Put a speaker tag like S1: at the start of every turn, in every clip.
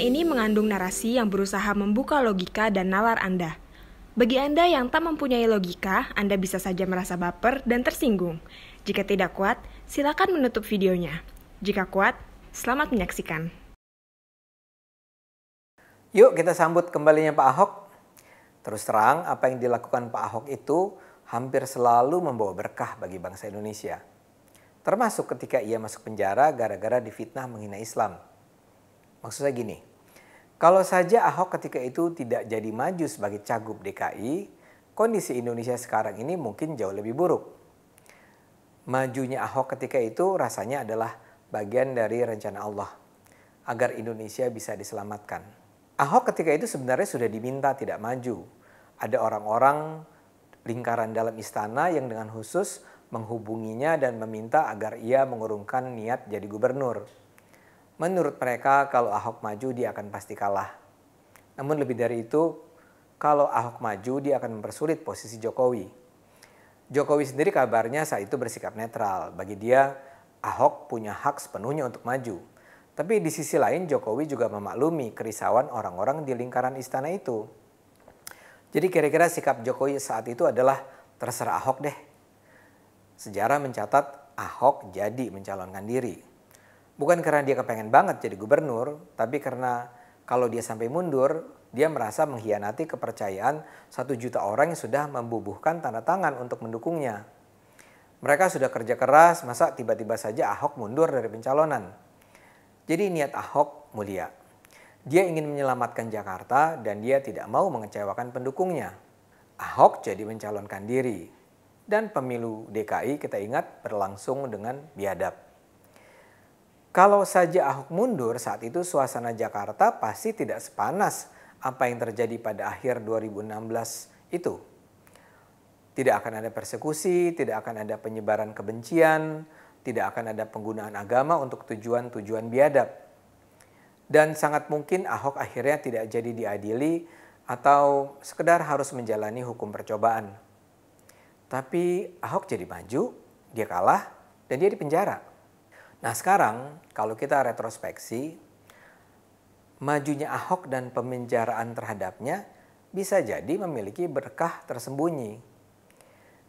S1: ini mengandung narasi yang berusaha membuka logika dan nalar Anda. Bagi Anda yang tak mempunyai logika, Anda bisa saja merasa baper dan tersinggung. Jika tidak kuat, silakan menutup videonya. Jika kuat, selamat menyaksikan. Yuk kita sambut kembalinya Pak Ahok. Terus terang, apa yang dilakukan Pak Ahok itu hampir selalu membawa berkah bagi bangsa Indonesia. Termasuk ketika ia masuk penjara gara-gara difitnah menghina Islam. Maksud saya gini, kalau saja Ahok ketika itu tidak jadi maju sebagai cagup DKI, kondisi Indonesia sekarang ini mungkin jauh lebih buruk. Majunya Ahok ketika itu rasanya adalah bagian dari rencana Allah agar Indonesia bisa diselamatkan. Ahok ketika itu sebenarnya sudah diminta tidak maju. Ada orang-orang lingkaran dalam istana yang dengan khusus menghubunginya dan meminta agar ia mengurungkan niat jadi gubernur. Menurut mereka kalau Ahok maju dia akan pasti kalah. Namun lebih dari itu, kalau Ahok maju dia akan mempersulit posisi Jokowi. Jokowi sendiri kabarnya saat itu bersikap netral. Bagi dia, Ahok punya hak sepenuhnya untuk maju. Tapi di sisi lain Jokowi juga memaklumi kerisauan orang-orang di lingkaran istana itu. Jadi kira-kira sikap Jokowi saat itu adalah terserah Ahok deh. Sejarah mencatat Ahok jadi mencalonkan diri bukan karena dia kepengen banget jadi gubernur, tapi karena kalau dia sampai mundur, dia merasa mengkhianati kepercayaan satu juta orang yang sudah membubuhkan tanda tangan untuk mendukungnya. Mereka sudah kerja keras, masa tiba-tiba saja Ahok mundur dari pencalonan. Jadi niat Ahok mulia. Dia ingin menyelamatkan Jakarta dan dia tidak mau mengecewakan pendukungnya. Ahok jadi mencalonkan diri. Dan pemilu DKI kita ingat berlangsung dengan biadab. Kalau saja Ahok mundur, saat itu suasana Jakarta pasti tidak sepanas apa yang terjadi pada akhir 2016 itu. Tidak akan ada persekusi, tidak akan ada penyebaran kebencian, tidak akan ada penggunaan agama untuk tujuan-tujuan biadab. Dan sangat mungkin Ahok akhirnya tidak jadi diadili atau sekedar harus menjalani hukum percobaan. Tapi Ahok jadi maju, dia kalah, dan dia dipenjara. penjara. Nah sekarang kalau kita retrospeksi, majunya Ahok dan pemenjaraan terhadapnya bisa jadi memiliki berkah tersembunyi.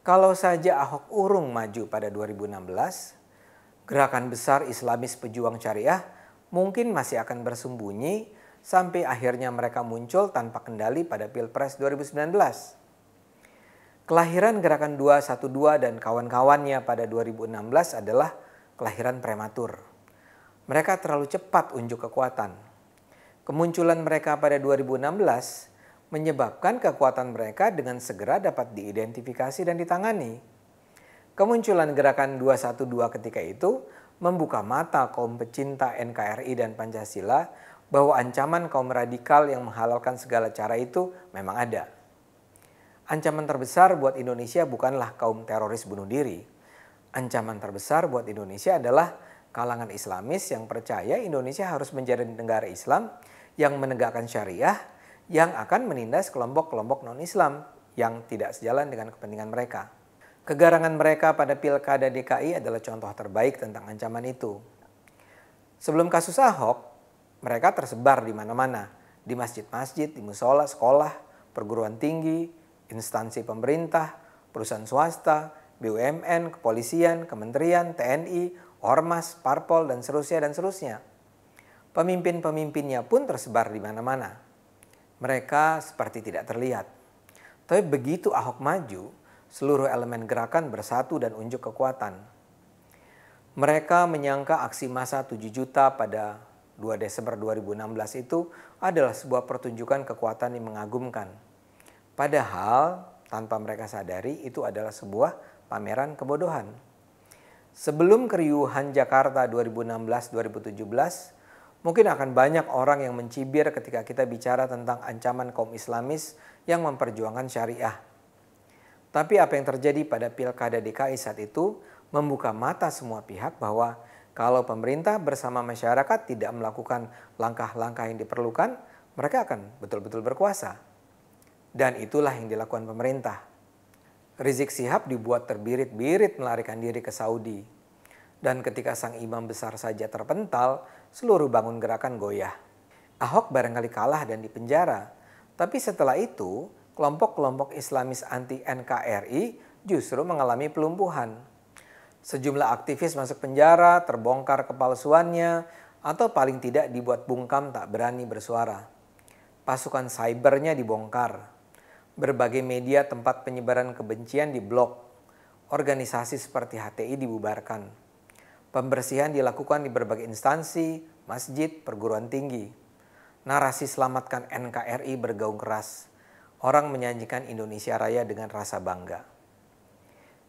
S1: Kalau saja Ahok urung maju pada 2016, gerakan besar Islamis pejuang syariah mungkin masih akan bersembunyi sampai akhirnya mereka muncul tanpa kendali pada Pilpres 2019. Kelahiran gerakan 212 dan kawan-kawannya pada 2016 adalah kelahiran prematur. Mereka terlalu cepat unjuk kekuatan. Kemunculan mereka pada 2016 menyebabkan kekuatan mereka dengan segera dapat diidentifikasi dan ditangani. Kemunculan gerakan 212 ketika itu membuka mata kaum pecinta NKRI dan Pancasila bahwa ancaman kaum radikal yang menghalalkan segala cara itu memang ada. Ancaman terbesar buat Indonesia bukanlah kaum teroris bunuh diri, ancaman terbesar buat Indonesia adalah kalangan Islamis yang percaya Indonesia harus menjadi negara Islam yang menegakkan syariah yang akan menindas kelompok-kelompok non-Islam yang tidak sejalan dengan kepentingan mereka. Kegarangan mereka pada Pilkada DKI adalah contoh terbaik tentang ancaman itu. Sebelum kasus Ahok, mereka tersebar di mana-mana, di masjid-masjid, di musola, sekolah, perguruan tinggi, instansi pemerintah, perusahaan swasta, BUMN, kepolisian, kementerian, TNI, ormas, parpol, dan seterusnya dan seterusnya. Pemimpin-pemimpinnya pun tersebar di mana-mana. Mereka seperti tidak terlihat. Tapi begitu Ahok maju, seluruh elemen gerakan bersatu dan unjuk kekuatan. Mereka menyangka aksi massa 7 juta pada 2 Desember 2016 itu adalah sebuah pertunjukan kekuatan yang mengagumkan. Padahal tanpa mereka sadari itu adalah sebuah pameran kebodohan. Sebelum keriuhan Jakarta 2016-2017, mungkin akan banyak orang yang mencibir ketika kita bicara tentang ancaman kaum islamis yang memperjuangkan syariah. Tapi apa yang terjadi pada pilkada DKI saat itu membuka mata semua pihak bahwa kalau pemerintah bersama masyarakat tidak melakukan langkah-langkah yang diperlukan, mereka akan betul-betul berkuasa. Dan itulah yang dilakukan pemerintah Rizik Sihab dibuat terbirit-birit melarikan diri ke Saudi. Dan ketika sang imam besar saja terpental, seluruh bangun gerakan goyah. Ahok barangkali kalah dan dipenjara. Tapi setelah itu, kelompok-kelompok Islamis anti-NKRI justru mengalami pelumpuhan. Sejumlah aktivis masuk penjara, terbongkar kepalsuannya, atau paling tidak dibuat bungkam tak berani bersuara. Pasukan cybernya dibongkar, Berbagai media tempat penyebaran kebencian diblok. Organisasi seperti HTI dibubarkan. Pembersihan dilakukan di berbagai instansi, masjid, perguruan tinggi. Narasi selamatkan NKRI bergaung keras. Orang menyanyikan Indonesia Raya dengan rasa bangga.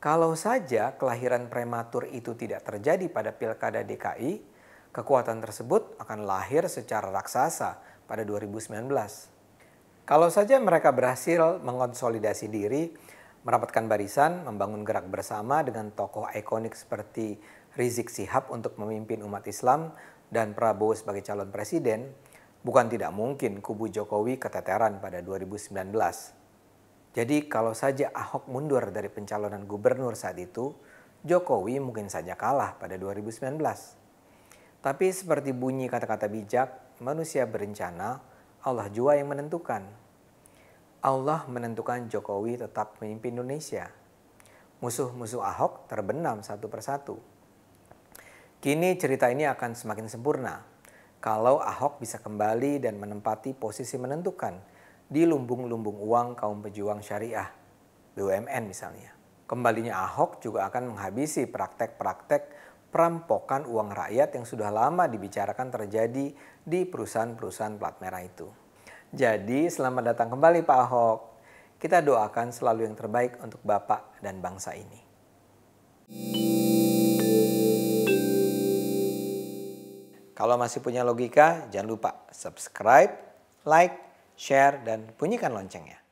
S1: Kalau saja kelahiran prematur itu tidak terjadi pada Pilkada DKI, kekuatan tersebut akan lahir secara raksasa pada 2019. Kalau saja mereka berhasil mengonsolidasi diri, merapatkan barisan, membangun gerak bersama dengan tokoh ikonik seperti Rizik Sihab untuk memimpin umat Islam dan Prabowo sebagai calon presiden, bukan tidak mungkin kubu Jokowi keteteran pada 2019. Jadi kalau saja Ahok mundur dari pencalonan gubernur saat itu, Jokowi mungkin saja kalah pada 2019. Tapi seperti bunyi kata-kata bijak, manusia berencana Allah jua yang menentukan. Allah menentukan Jokowi tetap memimpin Indonesia. Musuh-musuh Ahok terbenam satu persatu. Kini cerita ini akan semakin sempurna kalau Ahok bisa kembali dan menempati posisi menentukan di lumbung-lumbung uang kaum pejuang syariah, BUMN misalnya. Kembalinya Ahok juga akan menghabisi praktek-praktek perampokan uang rakyat yang sudah lama dibicarakan terjadi di perusahaan-perusahaan plat merah itu. Jadi selamat datang kembali Pak Ahok. Kita doakan selalu yang terbaik untuk Bapak dan bangsa ini. Kalau masih punya logika, jangan lupa subscribe, like, share, dan bunyikan loncengnya.